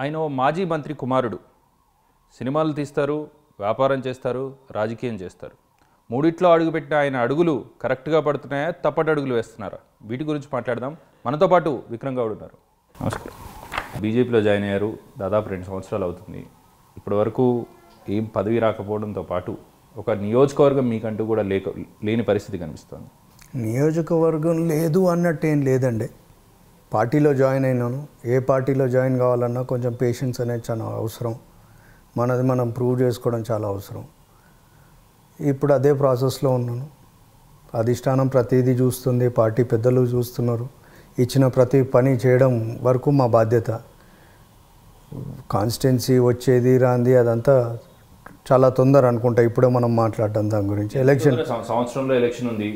ఆయన మాజీ మంత్రి కుమారుడు సినిమాలు తీస్తారు వ్యాపారం చేస్తారు రాజకీయం చేస్తారు మూడిట్లో అడుగుపెట్టిన ఆయన అడుగులు కరెక్ట్గా పడుతున్నాయా తప్పటి అడుగులు వేస్తున్నారా వీటి గురించి మాట్లాడదాం మనతో పాటు విక్రమ్ గౌడ్ ఉన్నారు నమస్కారం బీజేపీలో జాయిన్ అయ్యారు దాదాపు రెండు సంవత్సరాలు అవుతుంది ఇప్పటి వరకు ఏం పదవి రాకపోవడంతో పాటు ఒక నియోజకవర్గం మీకంటూ కూడా లేక లేని పరిస్థితి కనిపిస్తుంది నియోజకవర్గం లేదు అన్నట్టు ఏం లేదండి పార్టీలో జాయిన్ అయినాను ఏ పార్టీలో జాయిన్ కావాలన్నా కొంచెం పేషెన్స్ అనేది చాలా అవసరం మనది మనం ప్రూవ్ చేసుకోవడం చాలా అవసరం ఇప్పుడు అదే ప్రాసెస్లో ఉన్నాను అధిష్టానం ప్రతిదీ చూస్తుంది పార్టీ పెద్దలు చూస్తున్నారు ఇచ్చిన ప్రతి పని చేయడం వరకు మా బాధ్యత కాన్స్టిట్యున్సీ వచ్చేది రాంది అదంతా చాలా తొందర అనుకుంటా ఇప్పుడే మనం మాట్లాడడం దాని గురించి ఎలక్షన్ సంవత్సరంలో ఎలక్షన్ ఉంది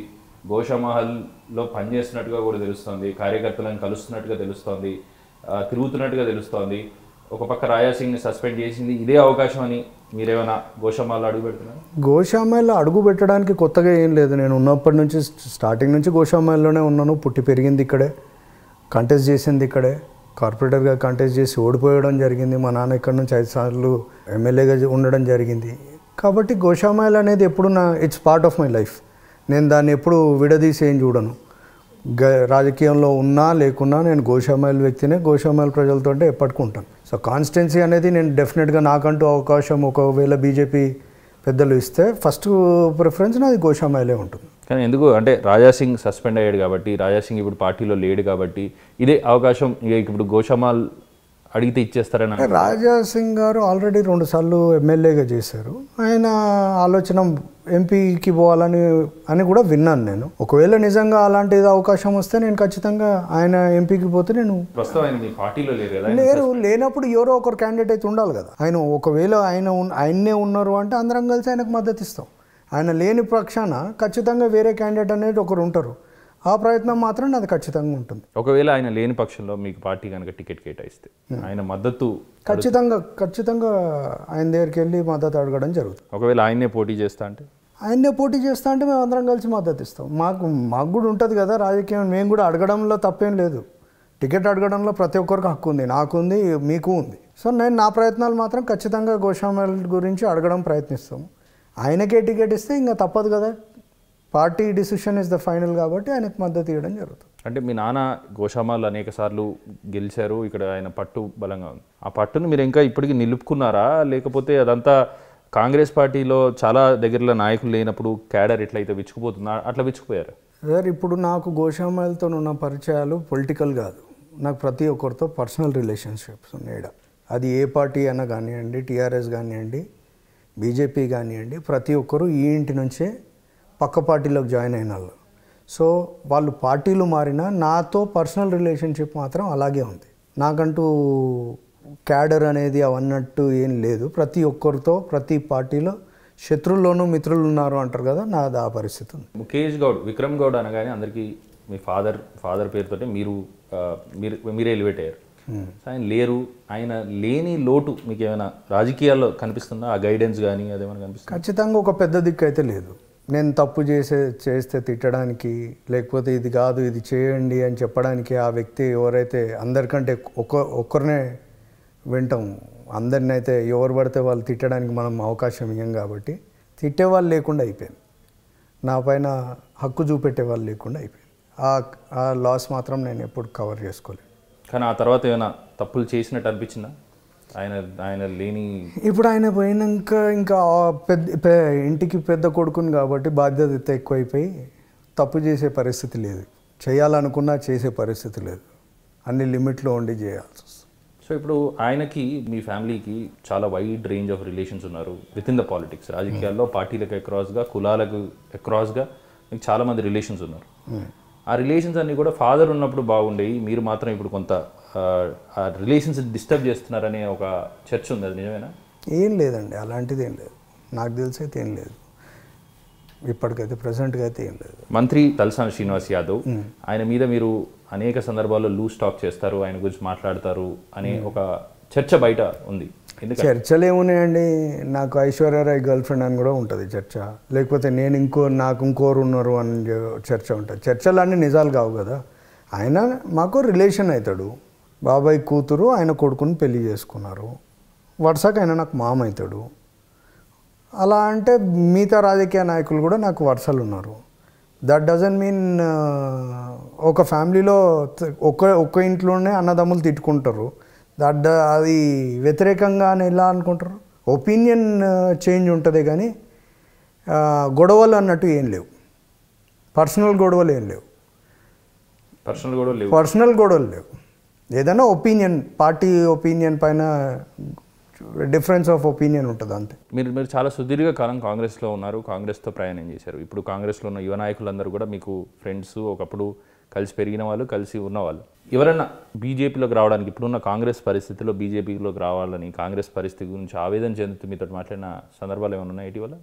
గోషామహల్లో పనిచేస్తున్నట్టుగా కూడా తెలుస్తోంది కార్యకర్తలను కలుస్తున్నట్టుగా తెలుస్తోంది తిరుగుతున్నట్టుగా తెలుస్తోంది ఒక పక్క రాజాసింగ్ని సస్పెండ్ చేసింది ఇదే అవకాశం అని మీరేమైనా గోషామాల్లో అడుగు పెడుతున్నారు గోషామాల్లో అడుగు పెట్టడానికి కొత్తగా ఏం లేదు నేను ఉన్నప్పటి నుంచి స్టార్టింగ్ నుంచి గోషామాల్లోనే ఉన్నాను పుట్టి పెరిగింది ఇక్కడే కంటెస్ట్ చేసింది ఇక్కడే కార్పొరేటర్గా కంటెస్ట్ చేసి ఓడిపోయడం జరిగింది మా నాన్న ఇక్కడ నుంచి ఐదు సార్లు ఎమ్మెల్యేగా ఉండడం జరిగింది కాబట్టి గోషామాయిల్ అనేది ఎప్పుడు నా it's part of my life నేను దాన్ని ఎప్పుడు విడదీసేం చూడను గ రాజకీయంలో ఉన్నా లేకున్నా నేను గోషామాయిల్ వ్యక్తినే గోషామాయిల్ ప్రజలతో ఎప్పటికుంటాను సో కాన్స్టెన్సీ అనేది నేను డెఫినెట్గా నాకంటూ అవకాశం ఒకవేళ బీజేపీ పెద్దలు ఇస్తే ఫస్ట్ ప్రిఫరెన్స్ నాది గోషామాయిలే ఉంటుంది కానీ ఎందుకు అంటే రాజాసింగ్ సస్పెండ్ అయ్యాడు కాబట్టి రాజాసింగ్ ఇప్పుడు పార్టీలో లేడు కాబట్టి ఇదే అవకాశం ఇక ఇప్పుడు గోషామాల్ అడిగితే ఇచ్చేస్తారని సింగ్ గారు ఆల్రెడీ రెండుసార్లు ఎమ్మెల్యేగా చేశారు ఆయన ఆలోచన ఎంపీకి పోవాలని అని కూడా విన్నాను నేను ఒకవేళ నిజంగా అలాంటి అవకాశం వస్తే నేను ఖచ్చితంగా ఆయన ఎంపీకి పోతే నేను లేరు లేనప్పుడు ఎవరో ఒకరు క్యాండిడేట్ అయితే ఉండాలి కదా ఆయన ఒకవేళ ఆయన ఆయన్నే ఉన్నారు అంటే అందరం కలిసి ఆయనకు మద్దతు ఇస్తాం ఆయన లేని పక్షాన ఖచ్చితంగా వేరే క్యాండిడేట్ అనేది ఒకరు ఉంటారు ఆ ప్రయత్నం మాత్రం నాది ఖచ్చితంగా ఉంటుంది ఒకవేళ ఆయన లేని పక్షంలో మీకు పార్టీ కనుక టికెట్ కేటాయిస్తే hmm. ఆయన మద్దతు ఖచ్చితంగా ఖచ్చితంగా ఆయన దగ్గరికి వెళ్ళి మద్దతు అడగడం జరుగుతుంది ఒకవేళ ఆయనే పోటీ చేస్తా అంటే ఆయన్నే పోటీ చేస్తా అంటే మేము అందరం కలిసి మద్దతు ఇస్తాం మాకు మాకు కూడా ఉంటుంది కదా రాజకీయం మేము కూడా అడగడంలో తప్పేం లేదు టికెట్ అడగడంలో ప్రతి ఒక్కరికి హక్కు ఉంది నాకు ఉంది మీకు ఉంది సో నేను నా ప్రయత్నాలు మాత్రం ఖచ్చితంగా గోషామల్ గురించి అడగడం ప్రయత్నిస్తాం ఆయనకే టికెట్ ఇస్తే ఇంకా తప్పదు కదా party decision is the final కాబట్టి ఆయనకు మద్దతు ఇవ్వడం జరుగుతుంది అంటే మీ నాన్న గోషామాలు అనేక సార్లు గెలిచారు ఇక్కడ ఆయన పట్టు బలంగా ఉంది ఆ పట్టును మీరు ఇంకా ఇప్పటికీ నిలుపుకున్నారా లేకపోతే అదంతా కాంగ్రెస్ పార్టీలో చాలా దగ్గరలో నాయకులు లేనప్పుడు క్యాడర్ ఎట్లయితే విచ్చుకుపోతుందా అట్లా విచ్చుకుపోయారు సార్ ఇప్పుడు నాకు గోషామాలతో ఉన్న పరిచయాలు పొలిటికల్ కాదు నాకు ప్రతి ఒక్కరితో పర్సనల్ రిలేషన్షిప్స్ ఉన్నాయి అది ఏ పార్టీ అయినా కానివ్వండి టీఆర్ఎస్ కానివ్వండి బీజేపీ కానివ్వండి ప్రతి ఒక్కరూ ఈ ఇంటి నుంచే పక్క పార్టీలోకి జాయిన్ అయిన వాళ్ళు సో వాళ్ళు పార్టీలు మారినా నాతో పర్సనల్ రిలేషన్షిప్ మాత్రం అలాగే ఉంది నాకంటూ క్యాడర్ అనేది అవన్నట్టు ఏం లేదు ప్రతి ఒక్కరితో ప్రతి పార్టీలో శత్రుల్లోనూ మిత్రులు ఉన్నారు అంటారు కదా నాది ఆ పరిస్థితి ఉంది ముఖేష్ గౌడ్ విక్రమ్ గౌడ్ అనగానే అందరికీ మీ ఫాదర్ ఫాదర్ పేరుతో మీరు మీరు మీరే ఎలివేట్ అయ్యారు ఆయన లేరు ఆయన లేని లోటు మీకు ఏమైనా రాజకీయాల్లో కనిపిస్తుందా ఆ గైడెన్స్ కానీ అదేమైనా కనిపిస్తుంది ఖచ్చితంగా ఒక పెద్ద దిక్కు అయితే లేదు నేను తప్పు చేసే చేస్తే తిట్టడానికి లేకపోతే ఇది కాదు ఇది చేయండి అని చెప్పడానికి ఆ వ్యక్తి ఎవరైతే అందరికంటే ఒక్క ఒక్కరినే వింటాం అందరిని అయితే ఎవరు పడితే వాళ్ళు తిట్టడానికి మనం అవకాశం ఇవ్వం కాబట్టి తిట్టేవాళ్ళు లేకుండా అయిపోయింది నా పైన హక్కు చూపెట్టే వాళ్ళు లేకుండా అయిపోయింది ఆ లాస్ మాత్రం నేను ఎప్పుడు కవర్ చేసుకోలేదు కానీ ఆ తర్వాత ఏమైనా తప్పులు చేసినట్టు అనిపించిందా ఆయన ఆయన లేని ఇప్పుడు ఆయన పోయినాక ఇంకా పెద్ద ఇంటికి పెద్ద కొడుకుని కాబట్టి బాధ్యత ఎక్కువైపోయి తప్పు చేసే పరిస్థితి లేదు చేయాలనుకున్నా చేసే పరిస్థితి లేదు అన్ని లిమిట్లో ఉండి చేయాల్సి వస్తుంది సో ఇప్పుడు ఆయనకి మీ ఫ్యామిలీకి చాలా వైడ్ రేంజ్ ఆఫ్ రిలేషన్స్ ఉన్నారు విత్ ఇన్ ద పాలిటిక్స్ రాజకీయాల్లో పార్టీలకు అక్రాస్గా కులాలకు అక్రాస్గా మీకు చాలామంది రిలేషన్స్ ఉన్నారు ఆ రిలేషన్స్ అన్నీ కూడా ఫాదర్ ఉన్నప్పుడు బాగుండేవి మీరు మాత్రం ఇప్పుడు కొంత ఆ రిలేషన్స్ డిస్టర్బ్ చేస్తున్నారనే ఒక చర్చ ఉంది అది నిజమేనా ఏం లేదండి అలాంటిది ఏం లేదు నాకు తెలిసి అయితే ఏం లేదు ఇప్పటికైతే ప్రజెంట్గా అయితే ఏం లేదు మంత్రి తలసాని శ్రీనివాస్ యాదవ్ ఆయన మీద మీరు అనేక సందర్భాల్లో లూజ్ టాక్ చేస్తారు ఆయన గురించి మాట్లాడతారు అనే ఒక చర్చ బయట ఉంది చర్చలు ఏమున్నాయండి నాకు ఐశ్వర్యరాయ్ గర్ల్ ఫ్రెండ్ అని కూడా ఉంటుంది చర్చ లేకపోతే నేను ఇంకో నాకు ఇంకోరు ఉన్నారు అని చర్చ ఉంటుంది చర్చలు అన్నీ నిజాలు కావు కదా ఆయన మాకు రిలేషన్ అవుతాడు బాబాయ్ కూతురు ఆయన కొడుకుని పెళ్లి చేసుకున్నారు వరుసకు ఆయన నాకు మామైతాడు అలా అంటే మిగతా రాజకీయ నాయకులు కూడా నాకు వరుసలు ఉన్నారు దట్ డజన్ మీన్ uh, ఒక ఫ్యామిలీలో ఒక్క ఒక్క ఇంట్లోనే అన్నదమ్ములు తిట్టుకుంటారు దట్ అది వ్యతిరేకంగా ఎలా అనుకుంటారు ఒపీనియన్ చేంజ్ ఉంటుంది కానీ uh, గొడవలు అన్నట్టు ఏం లేవు పర్సనల్ గొడవలు ఏం లేవు పర్సనల్ గొడవలు పర్సనల్ గొడవలు లేవు ఏదైనా ఒపీనియన్ పార్టీ ఒపీనియన్ పైన డిఫరెన్స్ ఆఫ్ ఒపీనియన్ ఉంటుంది అంతే మీరు మీరు చాలా సుదీర్ఘ కాలం కాంగ్రెస్లో ఉన్నారు కాంగ్రెస్తో ప్రయాణం చేశారు ఇప్పుడు కాంగ్రెస్లో ఉన్న యువ నాయకులందరూ కూడా మీకు ఫ్రెండ్స్ ఒకప్పుడు కలిసి పెరిగిన వాళ్ళు కలిసి ఉన్నవాళ్ళు ఎవరైనా బీజేపీలోకి రావడానికి ఇప్పుడున్న కాంగ్రెస్ పరిస్థితిలో బీజేపీలోకి రావాలని కాంగ్రెస్ పరిస్థితి గురించి ఆవేదన చెందుతూ మీతో మాట్లాడిన సందర్భాలు ఏమైనా ఉన్నాయి ఇటీవల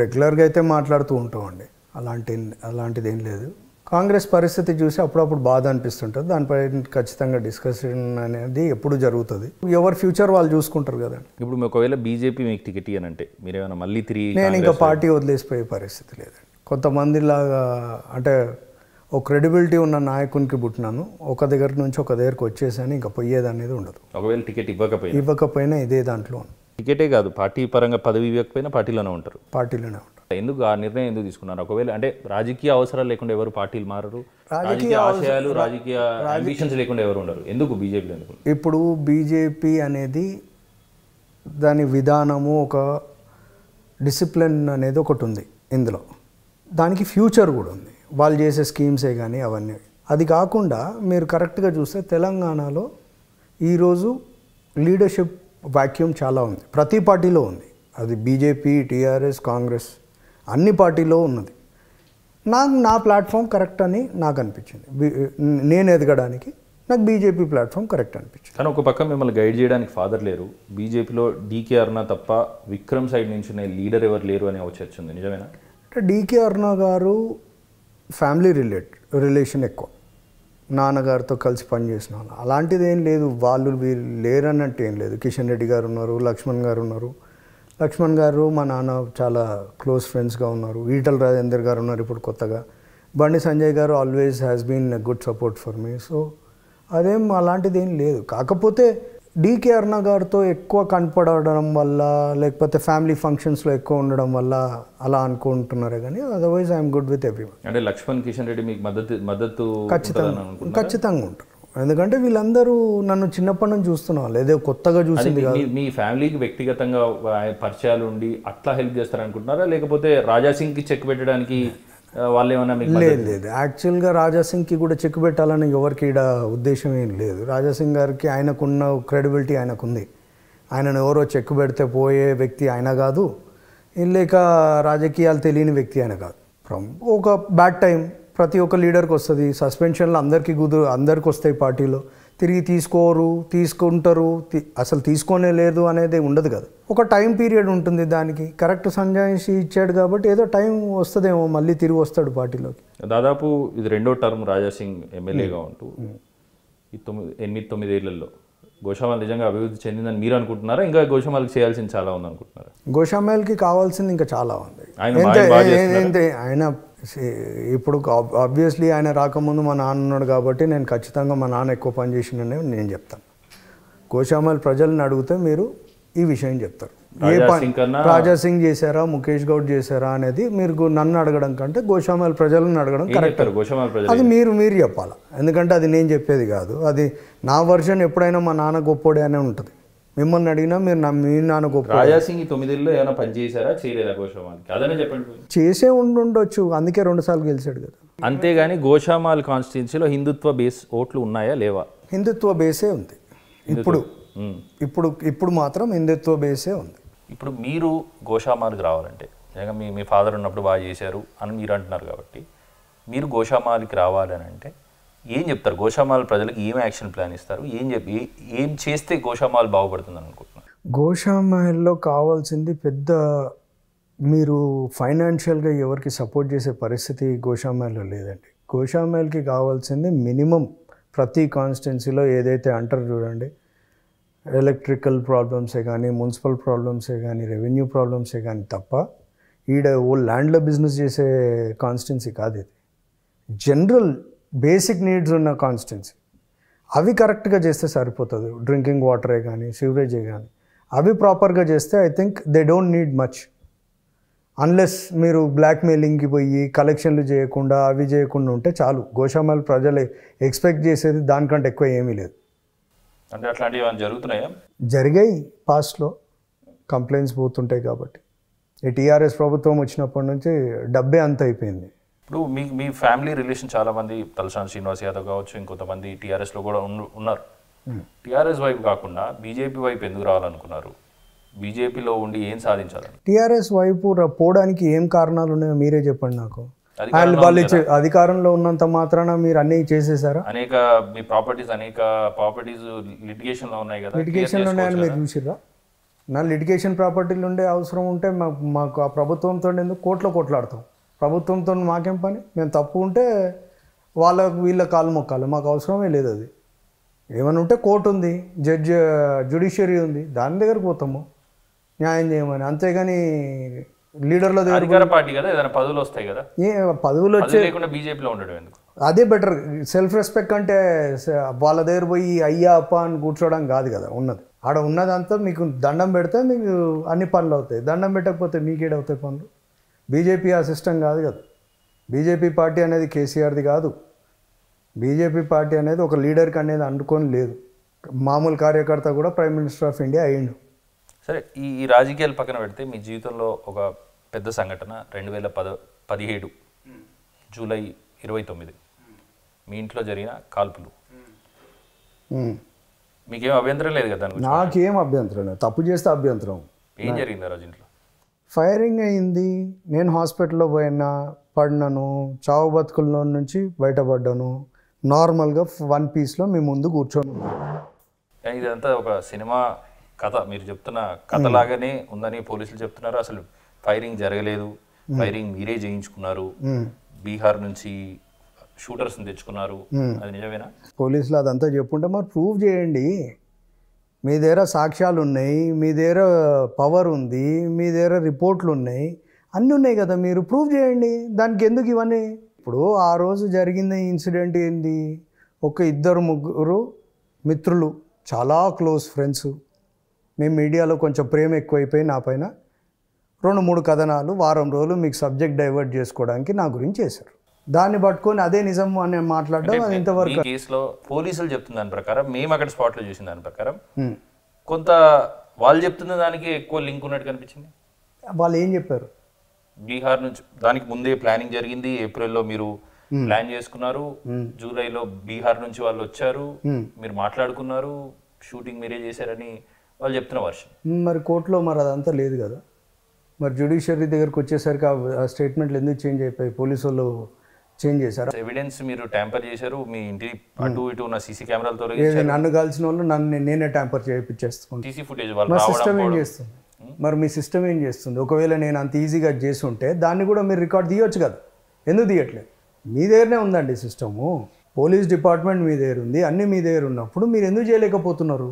రెగ్యులర్గా అయితే మాట్లాడుతూ ఉంటామండి అలాంటి అలాంటిది ఏం లేదు కాంగ్రెస్ పరిస్థితి చూసి అప్పుడప్పుడు బాధ అనిపిస్తుంటుంది దానిపై ఖచ్చితంగా డిస్కషన్ అనేది ఎప్పుడు జరుగుతుంది ఎవరి ఫ్యూచర్ వాళ్ళు చూసుకుంటారు కదా ఇప్పుడు ఒకవేళ బీజేపీ మీకు టికెట్ అని అంటే మీరేమైనా మళ్ళీ తిరిగి నేను ఇంకా పార్టీ వదిలేసిపోయే పరిస్థితి లేదండి కొంతమందిలాగా అంటే ఒక క్రెడిబిలిటీ ఉన్న నాయకునికి పుట్టినాను ఒక దగ్గర నుంచి ఒక దగ్గరకు వచ్చేసాను ఇంకా పోయేది అనేది ఉండదు ఒకవేళ టికెట్ ఇవ్వకపోయినా ఇవ్వకపోయినా ఇదే దాంట్లో టికెటే కాదు పార్టీ పరంగా పదవి ఇవ్వకపోయినా పార్టీలోనే ఉంటారు పార్టీలోనే ఉంటారు ఎందుకు ఆ నిర్ణయం ఎందుకు తీసుకున్నారు ఒకవేళ అంటే రాజకీయ అవసరాలు లేకుండా ఎవరు పార్టీలు మారరు రాజకీయ ఆశయాలు రాజకీయ అంబిషన్స్ లేకుండా ఎవరు ఉండరు ఎందుకు బీజేపీ ఎందుకు ఇప్పుడు బీజేపీ అనేది దాని విధానము ఒక డిసిప్లిన్ అనేది ఒకటి ఉంది ఇందులో దానికి ఫ్యూచర్ కూడా ఉంది వాళ్ళు చేసే స్కీమ్సే కానీ అవన్నీ అది కాకుండా మీరు కరెక్ట్గా చూస్తే తెలంగాణలో ఈరోజు లీడర్షిప్ వాక్యూమ్ చాలా ఉంది ప్రతి పార్టీలో ఉంది అది బీజేపీ టీఆర్ఎస్ కాంగ్రెస్ అన్ని పార్టీలో ఉన్నది నాకు నా ప్లాట్ఫామ్ కరెక్ట్ అని నాకు అనిపించింది నేను ఎదగడానికి నాకు బీజేపీ ప్లాట్ఫామ్ కరెక్ట్ అనిపించింది కానీ ఒక పక్క మిమ్మల్ని గైడ్ చేయడానికి ఫాదర్ లేరు బీజేపీలో డీకే అరుణ తప్ప విక్రమ్ సైడ్ నుంచి లీడర్ ఎవరు లేరు అని ఒక చర్చ ఉంది నిజమేనా అంటే డీకే అరుణ గారు ఫ్యామిలీ రిలేట్ రిలేషన్ ఎక్కువ నాన్నగారితో కలిసి పనిచేసినాను అలాంటిది ఏం లేదు వాళ్ళు వీళ్ళు లేరన్నట్టు ఏం లేదు కిషన్ రెడ్డి గారు ఉన్నారు లక్ష్మణ్ గారు ఉన్నారు లక్ష్మణ్ గారు మా నాన్న చాలా క్లోజ్ ఫ్రెండ్స్గా ఉన్నారు ఈటల రాజేందర్ గారు ఉన్నారు ఇప్పుడు కొత్తగా బండి సంజయ్ గారు always has been a good support for me so అదేం అలాంటిది ఏం లేదు కాకపోతే డీకే అర్ణ గారితో ఎక్కువ కనపడడం వల్ల లేకపోతే ఫ్యామిలీ ఫంక్షన్స్లో ఎక్కువ ఉండడం వల్ల అలా అనుకుంటున్నారే కానీ otherwise I'm good with every అంటే లక్ష్మణ్ కిషన్ రెడ్డి మీకు మద్దతు మద్దతు ఖచ్చితంగా ఖచ్చితంగా ఉంటారు ఎందుకంటే వీళ్ళందరూ నన్ను చిన్నప్పటి నుంచి చూస్తున్నా లేదా కొత్తగా చూసింది మీ ఫ్యామిలీకి వ్యక్తిగతంగా పరిచయాలు ఉండి అట్లా హెల్ప్ చేస్తారనుకుంటున్నారా లేకపోతే రాజాసింగ్కి చెక్ పెట్టడానికి లేదు లేదు యాక్చువల్గా రాజాసింగ్కి కూడా చెక్ పెట్టాలని ఎవరికి ఇక్కడ ఉద్దేశం ఏం లేదు రాజాసింగ్ గారికి ఆయనకున్న క్రెడిబిలిటీ ఆయనకుంది ఆయనను ఎవరో చెక్ పెడితే పోయే వ్యక్తి ఆయన కాదు లేక రాజకీయాలు తెలియని వ్యక్తి ఆయన కాదు ఫ్రమ్ ఒక బ్యాడ్ టైం ప్రతి ఒక్క లీడర్కి వస్తుంది సస్పెన్షన్లు అందరికీ కుదురు అందరికి వస్తాయి పార్టీలో తిరిగి తీసుకోరు తీసుకుంటారు అసలు తీసుకోనే లేదు అనేది ఉండదు కదా ఒక టైం పీరియడ్ ఉంటుంది దానికి కరెక్ట్ సంజాయించి ఇచ్చాడు కాబట్టి ఏదో టైం వస్తుందేమో మళ్ళీ తిరిగి వస్తాడు పార్టీలోకి దాదాపు ఇది రెండో టర్మ్ రాజాసింగ్ ఎమ్మెల్యేగా ఉంటూ ఈ తొమ్మిది ఎనిమిది తొమ్మిది ఏళ్లలో గోషామాల్ నిజంగా అభివృద్ధి చెందిందని మీరు అనుకుంటున్నారా ఇంకా గోషామాల్కి చేయాల్సింది చాలా ఉంది అనుకుంటున్నారా గోషామాల్కి కావాల్సింది ఇంకా చాలా ఉంది ఆయన ఇప్పుడు ఆబ్వియస్లీ ఆయన రాకముందు మా నాన్న ఉన్నాడు కాబట్టి నేను ఖచ్చితంగా మా నాన్న ఎక్కువ పని చేసిండని నేను చెప్తాను కోశామల్ ప్రజలను అడిగితే మీరు ఈ విషయం చెప్తారు ఏ పని రాజాసింగ్ చేశారా ముఖేష్ గౌడ్ చేశారా అనేది మీరు నన్ను అడగడం కంటే గోశామల్ ప్రజలను అడగడం కరెక్ట్ అది మీరు మీరు చెప్పాలి ఎందుకంటే అది నేను చెప్పేది కాదు అది నా వర్షన్ ఎప్పుడైనా మా నాన్న గొప్పోడే అనే ఉంటుంది మిమ్మల్ని అడిగినా మీరు నా మీ నాన్న గొప్ప రాజాసింగ్ తొమ్మిదిలో ఏమైనా పని చేశారా చేయలేదా గోషామాల్కి అదనే చెప్పండి చేసే ఉండుండొచ్చు అందుకే రెండు సార్లు గెలిచాడు కదా అంతేగాని గోషామాల్ కాన్స్టిట్యున్సీలో హిందుత్వ బేస్ ఓట్లు ఉన్నాయా లేవా హిందుత్వ బేసే ఉంది ఇప్పుడు ఇప్పుడు ఇప్పుడు మాత్రం హిందుత్వ బేసే ఉంది ఇప్పుడు మీరు గోషామాల్కి రావాలంటే మీ మీ ఫాదర్ ఉన్నప్పుడు బాగా చేశారు అని మీరు అంటున్నారు కాబట్టి మీరు గోషామాలికి రావాలని అంటే ఏం చెప్తారు గోషామాల ప్రజలకు ఏం యాక్షన్ ప్లాన్ ఇస్తారు ఏం చెప్పి ఏం చేస్తే గోషామాల్ బాగుపడుతుంది అనుకుంటున్నారు గోషామాల్లో కావాల్సింది పెద్ద మీరు ఫైనాన్షియల్గా ఎవరికి సపోర్ట్ చేసే పరిస్థితి గోషామాల్లో లేదండి గోషామాల్కి కావాల్సింది మినిమం ప్రతి కాన్స్టిట్యున్సీలో ఏదైతే అంటారు చూడండి ఎలక్ట్రికల్ ప్రాబ్లమ్సే కానీ మున్సిపల్ ప్రాబ్లమ్సే కానీ రెవెన్యూ ప్రాబ్లమ్సే కానీ తప్ప ఈడ ఓ ల్యాండ్లో బిజినెస్ చేసే కాన్స్టిట్యున్సీ కాదు ఇది జనరల్ బేసిక్ నీడ్స్ ఉన్న కాన్స్టెన్సీ అవి కరెక్ట్గా చేస్తే సరిపోతుంది డ్రింకింగ్ వాటరే కానీ సీవరేజే కానీ అవి ప్రాపర్గా చేస్తే I think they don't need much unless మీరు బ్లాక్మెయిలింగ్కి పోయి కలెక్షన్లు చేయకుండా అవి చేయకుండా ఉంటే చాలు గోషామల్ ప్రజలు ఎక్స్పెక్ట్ చేసేది దానికంటే ఎక్కువ ఏమీ లేదు అంటే అట్లాంటివి జరుగుతున్నాయా జరిగాయి పాస్ట్లో కంప్లైంట్స్ పోతుంటాయి కాబట్టి ఈ టీఆర్ఎస్ ప్రభుత్వం వచ్చినప్పటి నుంచి డబ్బే అంత అయిపోయింది ఇప్పుడు మీ మీ ఫ్యామిలీ రిలేషన్ చాలా మంది తలసాని శ్రీనివాస్ యాదవ్ కావచ్చు ఇంకొంతమంది లో కూడా ఉన్నారు టీఆర్ఎస్ వైపు కాకుండా బీజేపీ వైపు ఎందుకు రావాలనుకున్నారు బీజేపీలో ఉండి ఏం సాధించాలి టీఆర్ఎస్ వైపు పోవడానికి ఏం కారణాలు ఉన్నాయో మీరే చెప్పండి నాకు వాళ్ళు అధికారంలో ఉన్నంత మాత్రాన మీరు అన్ని చేసేసారా అనేక మీ ప్రాపర్టీస్ అనేక ప్రాపర్టీస్ లిటిగేషన్ లో ఉన్నాయి కదా లిటిగేషన్ లో ఉన్నాయని మీరు చూసిరా నా లిటిగేషన్ ప్రాపర్టీలు ఉండే అవసరం ఉంటే మాకు మాకు ఆ ప్రభుత్వంతో ఎందుకు కోట్ల కోట్లాడతాం ప్రభుత్వంతో మాకేం పని మేము తప్పు ఉంటే వాళ్ళకు వీళ్ళ కాలు మొక్కాలి మాకు అవసరమే లేదు అది ఏమైనా ఉంటే కోర్టు ఉంది జడ్జి జ్యుడిషియరీ ఉంది దాని దగ్గరకు పోతాము న్యాయం చేయమని అంతేగాని లీడర్ల దగ్గర పదవులు వస్తాయి కదా ఏ పదవులు వచ్చే బీజేపీలో ఉండడం అదే బెటర్ సెల్ఫ్ రెస్పెక్ట్ అంటే వాళ్ళ దగ్గర పోయి అయ్యా అప్ప అని కూర్చోవడం కాదు కదా ఉన్నది ఆడ ఉన్నదంతా మీకు దండం పెడితే మీకు అన్ని పనులు అవుతాయి దండం పెట్టకపోతే మీకేడవుతాయి పనులు బీజేపీ ఆ సిస్టమ్ కాదు కదా బీజేపీ పార్టీ అనేది కేసీఆర్ది కాదు బీజేపీ పార్టీ అనేది ఒక లీడర్కి అనేది అండుకొని లేదు మామూలు కార్యకర్త కూడా ప్రైమ్ మినిస్టర్ ఆఫ్ ఇండియా అయ్యిండు సరే ఈ రాజకీయాలు పక్కన పెడితే మీ జీవితంలో ఒక పెద్ద సంఘటన రెండు వేల పద పదిహేడు జూలై ఇరవై తొమ్మిది మీ ఇంట్లో జరిగిన కాల్పులు మీకేం అభ్యంతరం లేదు కదా నాకేం అభ్యంతరం లేదు తప్పు చేస్తే అభ్యంతరం ఏం జరిగింది రాజు ఇంట్లో ఫైరింగ్ అయింది నేను హాస్పిటల్లో పోయినా పడినను చావు బతుకుల్లో నుంచి బయటపడ్డాను నార్మల్గా వన్ పీస్లో మీ ముందు కూర్చొని ఇదంతా ఒక సినిమా కథ మీరు చెప్తున్న కథలాగానే ఉందని పోలీసులు చెప్తున్నారు అసలు ఫైరింగ్ జరగలేదు ఫైరింగ్ మీరే చేయించుకున్నారు బీహార్ నుంచి షూటర్స్ని తెచ్చుకున్నారు అది నిజమేనా పోలీసులు అదంతా చెప్పుంటే మరి ప్రూవ్ చేయండి మీ దగ్గర సాక్ష్యాలు ఉన్నాయి మీ దగ్గర పవర్ ఉంది మీ దగ్గర రిపోర్ట్లు ఉన్నాయి అన్నీ ఉన్నాయి కదా మీరు ప్రూవ్ చేయండి దానికి ఎందుకు ఇవన్నీ ఇప్పుడు ఆ రోజు జరిగిన ఇన్సిడెంట్ ఏంటి ఒక ఇద్దరు ముగ్గురు మిత్రులు చాలా క్లోజ్ ఫ్రెండ్స్ మేము మీడియాలో కొంచెం ప్రేమ ఎక్కువైపోయి నా పైన రెండు మూడు కథనాలు వారం రోజులు మీకు సబ్జెక్ట్ డైవర్ట్ చేసుకోవడానికి నా గురించి చేశారు దాన్ని పట్టుకొని అదే నిజం అని మాట్లాడడం ఇంతవరకు కేసులో పోలీసులు చెప్తున్న దాని ప్రకారం మేము అక్కడ స్పాట్లో చూసిన దాని ప్రకారం కొంత వాళ్ళు చెప్తున్న దానికి ఎక్కువ లింక్ ఉన్నట్టు కనిపించింది వాళ్ళు ఏం చెప్పారు బీహార్ నుంచి దానికి ముందే ప్లానింగ్ జరిగింది ఏప్రిల్లో మీరు ప్లాన్ చేసుకున్నారు జూలైలో బీహార్ నుంచి వాళ్ళు వచ్చారు మీరు మాట్లాడుకున్నారు షూటింగ్ మీరే చేశారని వాళ్ళు చెప్తున్న వర్షం మరి కోర్టులో మరి అదంతా లేదు కదా మరి జ్యుడిషియరీ దగ్గరకు వచ్చేసరికి ఆ స్టేట్మెంట్లు ఎందుకు చేంజ్ అయిపోయాయి పోలీసు వాళ్ళు చేంజ్ చేశారు ఎవిడెన్స్ మీరు ట్యాంపర్ చేశారు మీ ఇంటి అటు ఇటు ఉన్న సీసీ కెమెరాలతో నన్ను కలిసిన వాళ్ళు నన్ను నేనే ట్యాంపర్ చేయించేసుకుంటాను సీసీ ఫుటేజ్ మా సిస్టమ్ ఏం చేస్తుంది మరి మీ సిస్టమ్ ఏం చేస్తుంది ఒకవేళ నేను అంత ఈజీగా చేసి ఉంటే దాన్ని కూడా మీరు రికార్డ్ తీయవచ్చు కదా ఎందుకు తీయట్లేదు మీ దగ్గరనే ఉందండి సిస్టము పోలీస్ డిపార్ట్మెంట్ మీ దగ్గర ఉంది అన్నీ మీ దగ్గర ఉన్నప్పుడు మీరు ఎందుకు చేయలేకపోతున్నారు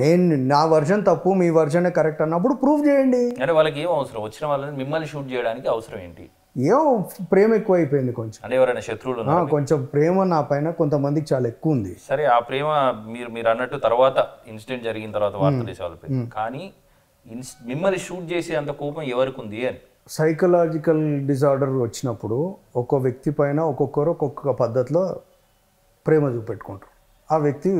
నేను నా వర్జన్ తప్పు మీ వర్షనే కరెక్ట్ అన్నప్పుడు ప్రూఫ్ చేయండి అంటే వాళ్ళకి ఏం అవసరం వచ్చిన వాళ్ళని మిమ్మల్ని షూట్ చేయడానికి అవసరం ఏంటి ఏమో ప్రేమ ఎక్కువ అయిపోయింది కొంచెం ఎవరైనా శత్రువులు కొంచెం ప్రేమ నా పైన కొంతమందికి చాలా ఎక్కువ ఉంది సరే ఆ ప్రేమ మీరు మీరు అన్నట్టు తర్వాత ఇన్సిడెంట్ జరిగిన తర్వాత కానీ మిమ్మల్ని షూట్ చేసే అంత కోపం ఎవరికి ఉంది అని సైకలాజికల్ డిజార్డర్ వచ్చినప్పుడు ఒక్కో వ్యక్తి పైన ఒక్కొక్కరు ఒక్కొక్క పద్ధతిలో ప్రేమ చూపెట్టుకుంటారు ఆ వ్యక్తి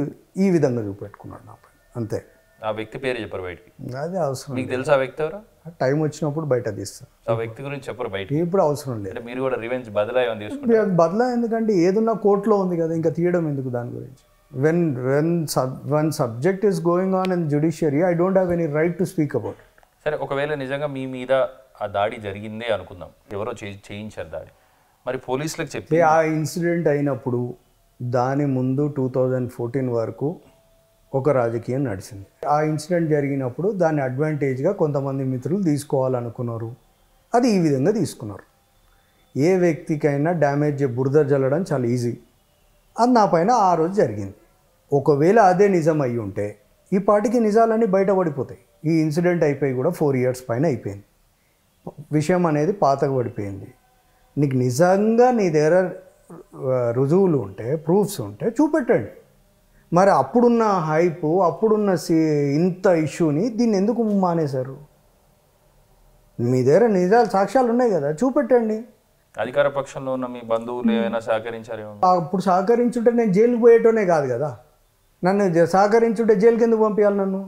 ఈ విధంగా చూపెట్టుకున్నాడు నా అంతే ఆ వ్యక్తి పేరు చెప్పారు బయటికి అదే అవసరం మీకు తెలుసా వ్యక్తి ఎవరు టైం వచ్చినప్పుడు బయట తీస్తాను ఆ వ్యక్తి గురించి చెప్పరు బయట ఇప్పుడు అవసరం లేదు మీరు కూడా రివెంజ్ బదలా ఎందుకంటే ఏదున్నా కోర్టులో ఉంది కదా ఇంకా తీయడం ఎందుకు దాని గురించి when when sub one subject is going on in judiciary I don't have any right to speak about సరే ఒకవేళ నిజంగా మీ మీద ఆ దాడి జరిగిందే అనుకుందాం ఎవరో చేయించారు దాడి మరి పోలీసులకు చెప్పి ఆ ఇన్సిడెంట్ అయినప్పుడు దాని ముందు టూ థౌజండ్ ఫోర్టీన్ వరకు ఒక రాజకీయం నడిచింది ఆ ఇన్సిడెంట్ జరిగినప్పుడు దాన్ని అడ్వాంటేజ్గా కొంతమంది మిత్రులు తీసుకోవాలనుకున్నారు అది ఈ విధంగా తీసుకున్నారు ఏ వ్యక్తికైనా డ్యామేజ్ బురద జల్లడం చాలా ఈజీ అది నా పైన ఆ రోజు జరిగింది ఒకవేళ అదే నిజం అయి ఉంటే ఈ పాటికి నిజాలన్నీ బయటపడిపోతాయి ఈ ఇన్సిడెంట్ అయిపోయి కూడా ఫోర్ ఇయర్స్ పైన అయిపోయింది విషయం అనేది పాతకు పడిపోయింది నీకు నిజంగా నీ దగ్గర రుజువులు ఉంటే ప్రూఫ్స్ ఉంటే చూపెట్టండి మరి అప్పుడున్న హైప్ అప్పుడున్న ఇంత ఇష్యూని దీన్ని ఎందుకు మానేశారు మీ దగ్గర నిజాలు సాక్ష్యాలు ఉన్నాయి కదా చూపెట్టండి అధికార పక్షంలో ఉన్న మీ బంధువులు ఏమైనా సహకరించారేమో అప్పుడు సహకరించుంటే నేను జైలుకు పోయేటోనే కాదు కదా నన్ను సహకరించుంటే జైలుకి ఎందుకు పంపించాలి నన్ను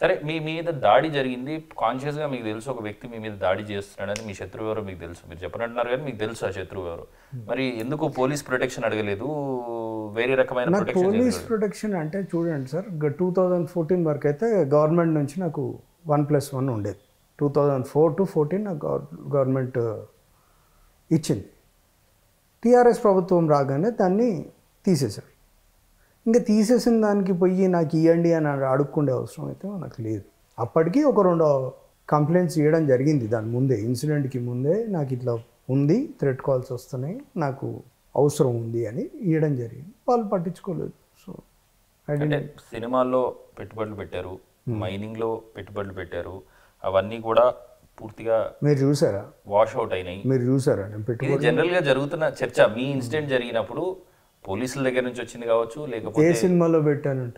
సరే మీ మీద దాడి జరిగింది కాన్షియస్గా మీకు తెలుసు ఒక వ్యక్తి మీ మీద దాడి చేస్తున్నాడని మీ శత్రువు ఎవరో మీకు తెలుసు మీరు చెప్పనంటున్నారు కానీ మీకు తెలుసు ఆ శత్రువు ఎవరు hmm. మరి ఎందుకు పోలీస్ ప్రొటెక్షన్ అడగలేదు వేరే రకమైన పోలీస్ ప్రొటెక్షన్ అంటే చూడండి సార్ టూ థౌజండ్ ఫోర్టీన్ వరకు అయితే గవర్నమెంట్ నుంచి నాకు వన్ ప్లస్ వన్ ఉండేది two thousand four to fourteen నాకు గవర్నమెంట్ uh, ఇచ్చింది టీఆర్ఎస్ ప్రభుత్వం రాగానే దాన్ని తీసేశారు ఇంకా తీసేసిన దానికి పోయి నాకు ఇవ్వండి అని అడుక్కుండే అవసరం అయితే మనకు లేదు అప్పటికీ ఒక రెండు కంప్లైంట్స్ ఇవ్వడం జరిగింది దాని ముందే ఇన్సిడెంట్కి ముందే నాకు ఇట్లా ఉంది థ్రెట్ కాల్స్ వస్తున్నాయి నాకు అవసరం ఉంది అని ఇవ్వడం జరిగింది వాళ్ళు పట్టించుకోలేదు సో సినిమాల్లో పెట్టుబడులు పెట్టారు hmm. మైనింగ్లో పెట్టుబడులు పెట్టారు అవన్నీ కూడా పూర్తిగా మీరు చూసారా వాష్ అవుట్ అయినాయి మీరు చూసారా జనరల్గా జరుగుతున్న చర్చ మీ ఇన్సిడెంట్ జరిగినప్పుడు పోలీసుల దగ్గర నుంచి వచ్చింది కావచ్చు లేకపోతే ఏ సినిమాలో పెట్టానంట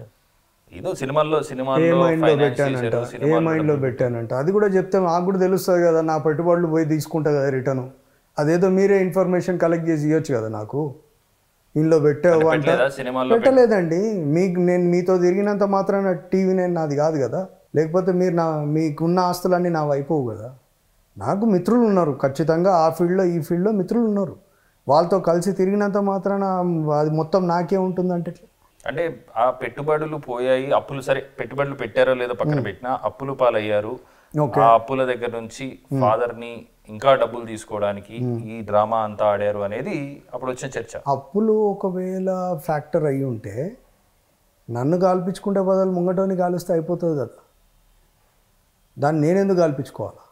ఏదో సినిమాల్లో సినిమా ఏ మైండ్లో పెట్టానంట ఏ మైండ్లో పెట్టానంట అది కూడా చెప్తే మాకు కూడా తెలుస్తుంది కదా నా పెట్టుబడులు పోయి తీసుకుంటా కదా రిటర్న్ అదేదో మీరే ఇన్ఫర్మేషన్ కలెక్ట్ చేసి ఇవ్వచ్చు కదా నాకు ఇంట్లో పెట్టావు అంటే పెట్టలేదండి మీకు నేను మీతో తిరిగినంత మాత్రాన టీవీ నేను నాది కాదు కదా లేకపోతే మీరు నా మీకున్న ఆస్తులన్నీ నా వైపోవు కదా నాకు మిత్రులు ఉన్నారు ఖచ్చితంగా ఆ ఫీల్డ్లో ఈ ఫీల్డ్లో మిత్రులు ఉన్నారు వాళ్ళతో కలిసి తిరిగినంత మాత్రాన అది మొత్తం నాకే ఉంటుందంటే అంటే ఆ పెట్టుబడులు పోయాయి అప్పులు సరే పెట్టుబడులు పెట్టారో లేదో పక్కన పెట్టినా అప్పులు పాలయ్యారు ఆ అప్పుల దగ్గర నుంచి ఫాదర్ని ఇంకా డబ్బులు తీసుకోవడానికి ఈ డ్రామా అంతా ఆడారు అనేది అప్పుడు వచ్చిన చర్చ అప్పులు ఒకవేళ ఫ్యాక్టర్ అయి ఉంటే నన్ను గాల్పించుకుంటే బదులు ముంగటోని గాలిస్తే అయిపోతుంది కదా దాన్ని నేనెందుకు గాల్పించుకోవాలా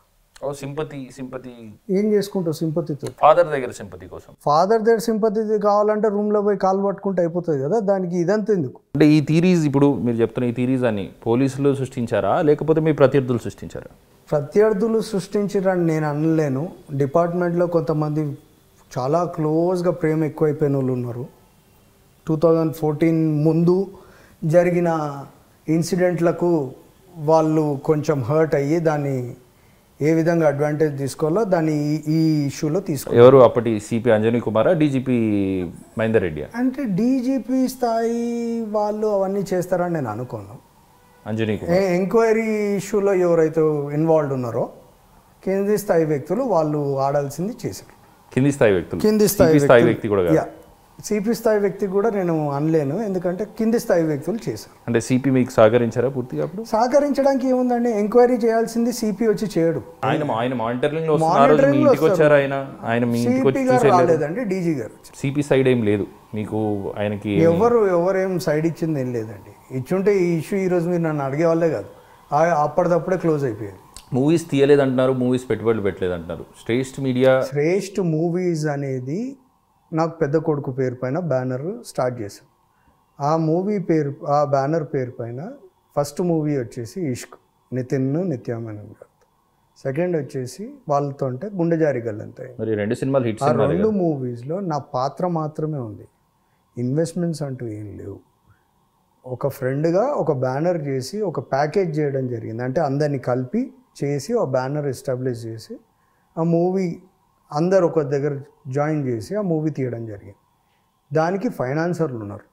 సింపతి సింపతి ఏం చేసుకుంటావు సింపతితో ఫాదర్ దగ్గర సింపతి కోసం ఫాదర్ దగ్గర సింపతి కావాలంటే రూమ్ లో పోయి కాలు పట్టుకుంటే అయిపోతుంది కదా దానికి ఇదంతా ఎందుకు అంటే ఈ థీరీస్ ఇప్పుడు మీరు చెప్తున్న ఈ థీరీస్ అని పోలీసులు సృష్టించారా లేకపోతే మీ ప్రత్యర్థులు సృష్టించారా ప్రత్యర్థులు సృష్టించారని నేను అనలేను డిపార్ట్మెంట్లో కొంతమంది చాలా క్లోజ్గా ప్రేమ ఎక్కువైపోయిన వాళ్ళు ఉన్నారు టూ థౌజండ్ ఫోర్టీన్ ముందు జరిగిన ఇన్సిడెంట్లకు వాళ్ళు కొంచెం హర్ట్ అయ్యి దాన్ని ఏ విధంగా అడ్వాంటేజ్ తీసుకోవాలో దాన్ని ఈ ఇష్యూలో తీసుకో ఎవరు అప్పటి సిపి అంజనీ కుమార్ డీజీపీ మహేందర్ రెడ్డి అంటే డీజీపీ స్థాయి వాళ్ళు అవన్నీ చేస్తారని నేను అనుకోను అంజనీ ఎంక్వైరీ ఇష్యూలో ఎవరైతే ఇన్వాల్వ్ ఉన్నారో కింది స్థాయి వ్యక్తులు వాళ్ళు ఆడాల్సింది చేశారు కింది స్థాయి వ్యక్తులు కింది స్థాయి స్థాయి వ్యక్తి కూడా సిపి స్థాయి వ్యక్తి కూడా నేను అనలేను ఎందుకంటే కింది స్థాయి వ్యక్తులు చేశారు అంటే సిపి మీకు సహకరించారా పూర్తిగా అప్పుడు సహకరించడానికి ఏముందండి ఎంక్వైరీ చేయాల్సింది సిపి వచ్చి చేయడు ఆయన ఆయన మానిటరింగ్ లో వచ్చారు ఆయన ఆయన మీ రాలేదండి డీజీ గారు సిపి సైడ్ ఏం లేదు మీకు ఆయనకి ఎవరు ఎవరేం సైడ్ ఇచ్చింది ఏం లేదండి ఇచ్చుంటే ఈ ఇష్యూ ఈ రోజు మీరు నన్ను అడిగే వాళ్ళే కాదు అప్పటిదప్పుడే క్లోజ్ అయిపోయింది మూవీస్ తీయలేదంటున్నారు మూవీస్ పెట్టుబడులు అంటున్నారు శ్రేష్ఠ మీడియా శ్రేష్ఠ మూవీస్ అనేది నాకు పెద్ద కొడుకు పేరు పైన బ్యానర్ స్టార్ట్ చేశాం ఆ మూవీ పేరు ఆ బ్యానర్ పేరు పైన ఫస్ట్ మూవీ వచ్చేసి ఇష్క్ నితిన్ నిత్యామనం గారు సెకండ్ వచ్చేసి వాళ్ళతో అంటే గుండెజారి గల్లంత రెండు సినిమాలు హిట్ ఆ రెండు మూవీస్లో నా పాత్ర మాత్రమే ఉంది ఇన్వెస్ట్మెంట్స్ అంటూ ఏం లేవు ఒక ఫ్రెండ్గా ఒక బ్యానర్ చేసి ఒక ప్యాకేజ్ చేయడం జరిగింది అంటే అందరినీ కలిపి చేసి ఒక బ్యానర్ ఎస్టాబ్లిష్ చేసి ఆ మూవీ అందరు ఒక దగ్గర జాయిన్ చేసి ఆ మూవీ తీయడం జరిగింది దానికి ఫైనాన్సర్లు ఉన్నారు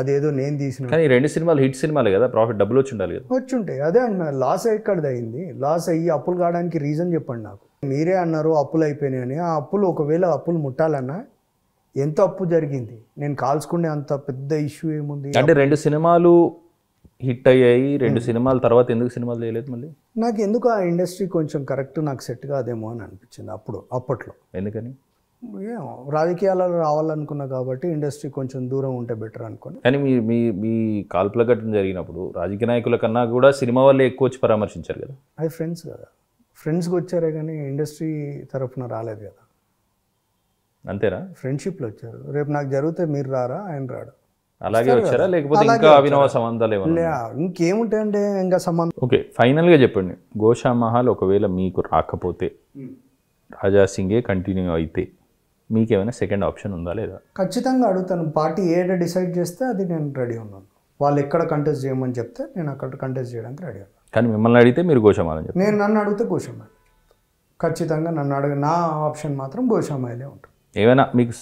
అదేదో నేను తీసిన కానీ రెండు సినిమాలు హిట్ సినిమాలు కదా ప్రాఫిట్ డబ్బులు వచ్చి ఉండాలి కదా వచ్చి ఉంటాయి అదే అంటున్నా లాస్ ఎక్కడది అయింది లాస్ అయ్యి అప్పులు కావడానికి రీజన్ చెప్పండి నాకు మీరే అన్నారు అప్పులు అయిపోయినాయని ఆ అప్పులు ఒకవేళ అప్పులు ముట్టాలన్నా ఎంత అప్పు జరిగింది నేను కాల్చుకునే అంత పెద్ద ఇష్యూ ఏముంది అంటే రెండు సినిమాలు హిట్ అయ్యాయి రెండు సినిమాల తర్వాత ఎందుకు సినిమాలు చేయలేదు మళ్ళీ నాకు ఎందుకు ఆ ఇండస్ట్రీ కొంచెం కరెక్ట్ నాకు సెట్ కాదేమో అని అనిపించింది అప్పుడు అప్పట్లో ఎందుకని రాజకీయాలలో రావాలనుకున్నా కాబట్టి ఇండస్ట్రీ కొంచెం దూరం ఉంటే బెటర్ అనుకోండి కానీ మీ మీ మీ కాల్పుల ఘటన జరిగినప్పుడు రాజకీయ నాయకుల కన్నా కూడా సినిమా వాళ్ళే ఎక్కువ వచ్చి పరామర్శించారు కదా అది ఫ్రెండ్స్ కదా ఫ్రెండ్స్కి వచ్చారే కానీ ఇండస్ట్రీ తరఫున రాలేదు కదా అంతేనా ఫ్రెండ్షిప్లో వచ్చారు రేపు నాకు జరిగితే మీరు రారా ఆయన రాడు అలాగే వచ్చారా లేకపోతే ఇంకా అభినవ సంబంధాలు ఏమన్నా ఇంకేముంటాయండి ఇంకా సంబంధం ఓకే ఫైనల్గా చెప్పండి గోషా మహల్ ఒకవేళ మీకు రాకపోతే రాజా సింగే కంటిన్యూ అయితే మీకేమైనా సెకండ్ ఆప్షన్ ఉందా లేదా ఖచ్చితంగా అడుగుతాను పార్టీ ఏడ డిసైడ్ చేస్తే అది నేను రెడీ ఉన్నాను వాళ్ళు ఎక్కడ కంటెస్ట్ చేయమని చెప్తే నేను అక్కడ కంటెస్ట్ చేయడానికి రెడీ ఉన్నాను కానీ మిమ్మల్ని అడిగితే మీరు గోషమాలని చెప్పి నేను నన్ను అడిగితే గోషమాలి ఖచ్చితంగా నన్ను అడగ నా ఆప్షన్ మాత్రం గోషామహలే ఉంటుంది ఏమైనా మీకు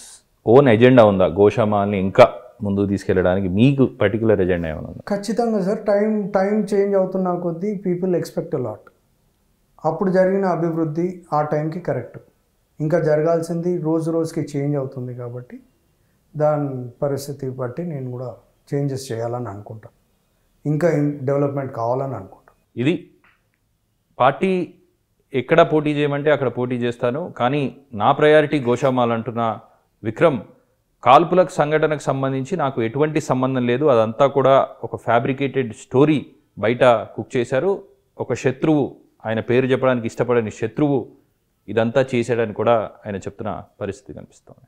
ఓన్ ఎజెండా ఉందా గోషామాలని ఇంకా ముందుకు తీసుకెళ్ళడానికి మీకు పర్టికులర్ ఎజెండా ఏమైనా ఖచ్చితంగా సార్ టైం టైం చేంజ్ అవుతున్న కొద్దీ పీపుల్ ఎక్స్పెక్ట్ లాట్ అప్పుడు జరిగిన అభివృద్ధి ఆ టైంకి కరెక్ట్ ఇంకా జరగాల్సింది రోజు రోజుకి చేంజ్ అవుతుంది కాబట్టి దాని పరిస్థితి బట్టి నేను కూడా చేంజెస్ చేయాలని అనుకుంటాను ఇంకా డెవలప్మెంట్ కావాలని అనుకుంటాను ఇది పార్టీ ఎక్కడ పోటీ చేయమంటే అక్కడ పోటీ చేస్తాను కానీ నా ప్రయారిటీ గోషామాలంటున్న విక్రమ్ కాల్పులకు సంఘటనకు సంబంధించి నాకు ఎటువంటి సంబంధం లేదు అదంతా కూడా ఒక ఫ్యాబ్రికేటెడ్ స్టోరీ బయట కుక్ చేశారు ఒక శత్రువు ఆయన పేరు చెప్పడానికి ఇష్టపడని శత్రువు ఇదంతా చేశాడని కూడా ఆయన చెప్తున్న పరిస్థితి కనిపిస్తుంది